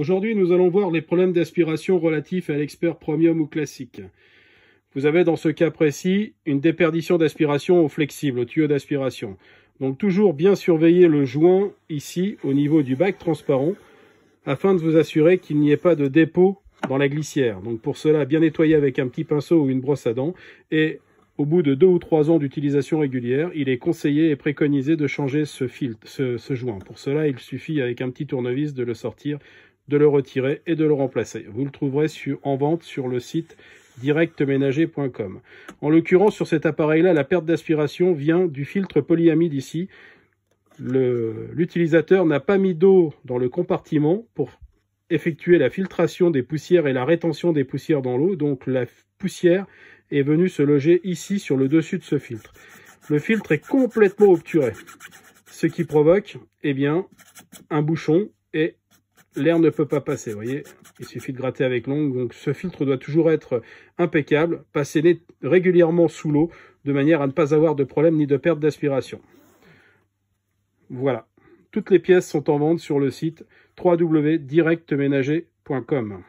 Aujourd'hui, nous allons voir les problèmes d'aspiration relatifs à l'expert premium ou classique. Vous avez dans ce cas précis une déperdition d'aspiration au flexible, au tuyau d'aspiration. Donc toujours bien surveiller le joint ici au niveau du bac transparent afin de vous assurer qu'il n'y ait pas de dépôt dans la glissière. Donc pour cela, bien nettoyer avec un petit pinceau ou une brosse à dents et au bout de deux ou trois ans d'utilisation régulière, il est conseillé et préconisé de changer ce filtre, ce joint. Pour cela, il suffit avec un petit tournevis de le sortir de le retirer et de le remplacer. Vous le trouverez sur, en vente sur le site directménager.com. En l'occurrence, sur cet appareil-là, la perte d'aspiration vient du filtre polyamide ici. L'utilisateur n'a pas mis d'eau dans le compartiment pour effectuer la filtration des poussières et la rétention des poussières dans l'eau. Donc la poussière est venue se loger ici sur le dessus de ce filtre. Le filtre est complètement obturé, ce qui provoque eh bien, un bouchon et l'air ne peut pas passer, vous voyez Il suffit de gratter avec l'ongle, donc ce filtre doit toujours être impeccable, passer régulièrement sous l'eau, de manière à ne pas avoir de problème ni de perte d'aspiration. Voilà, toutes les pièces sont en vente sur le site www.directménager.com.